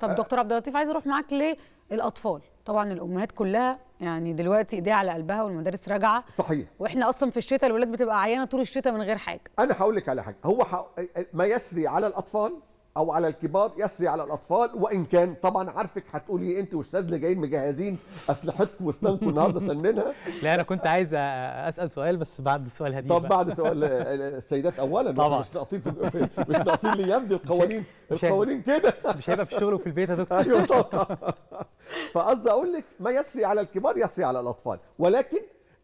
طب دكتور عبد اللطيف عايز اروح معاك للاطفال طبعا الامهات كلها يعني دلوقتي ايديها على قلبها والمدارس راجعه صحيح واحنا اصلا في الشتاء الولاد بتبقى عيانه طول الشتاء من غير حاجه انا هقول لك على حاجه هو ما يسري على الاطفال او على الكبار يسري على الاطفال وان كان طبعا عارفك هتقولي إيه، انت والاستاذ اللي جايين مجهزين اسلحتكم واسنانكم النهارده سننها لا انا كنت عايز اسال سؤال بس بعد سؤال هديل طب بعد سؤال السيدات اولا طبعا مش ناقصين في مش ناقصين لي دي القوانين القوانين كده مش هيبقى في الشغل وفي البيت يا دكتور ايوه طبعا فقصدي اقول لك ما يسري على الكبار يسري على الاطفال ولكن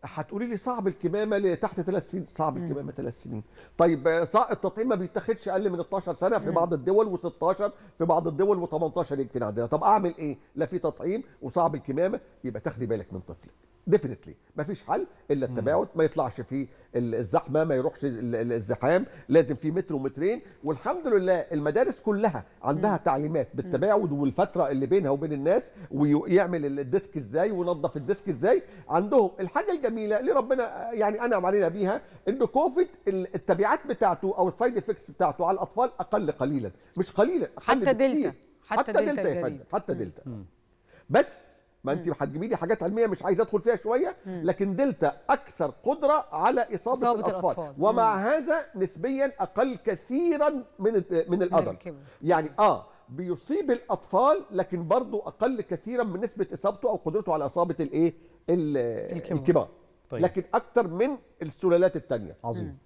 هتقولي لي صعب الكمامه تحت ثلاث سنين صعب الكمامه ثلاث سنين طيب آه، التطعيم ما بيتاخدش اقل من 12 سنه في بعض الدول و16 في بعض الدول و18 يمكن عندنا طب اعمل ايه لا في تطعيم وصعب الكمامه يبقى تاخدي بالك من طفلك ديفينتلي مفيش حل الا التباعد ما يطلعش في الزحمه ما يروحش الزحام لازم في متر ومترين والحمد لله المدارس كلها عندها تعليمات بالتباعد والفتره اللي بينها وبين الناس ويعمل الديسك ازاي وينظف الديسك ازاي عندهم الحاجه الجميله اللي ربنا يعني انعم علينا بيها ان كوفيد التبعات بتاعته او السايد افكتس بتاعته على الاطفال اقل قليلا مش قليلا حتى دلتا حتى, حتى دلتا, دلتا يا فندم حتى دلتا بس ما انت هتجيبي لي حاجات علميه مش عايز ادخل فيها شويه لكن دلتا اكثر قدره على اصابه, إصابة الأطفال. الاطفال ومع مم. هذا نسبيا اقل كثيرا من من الادلت يعني اه بيصيب الاطفال لكن برضه اقل كثيرا من نسبه اصابته او قدرته على اصابه الايه الكبار طيب. لكن اكثر من السلالات الثانيه عظيم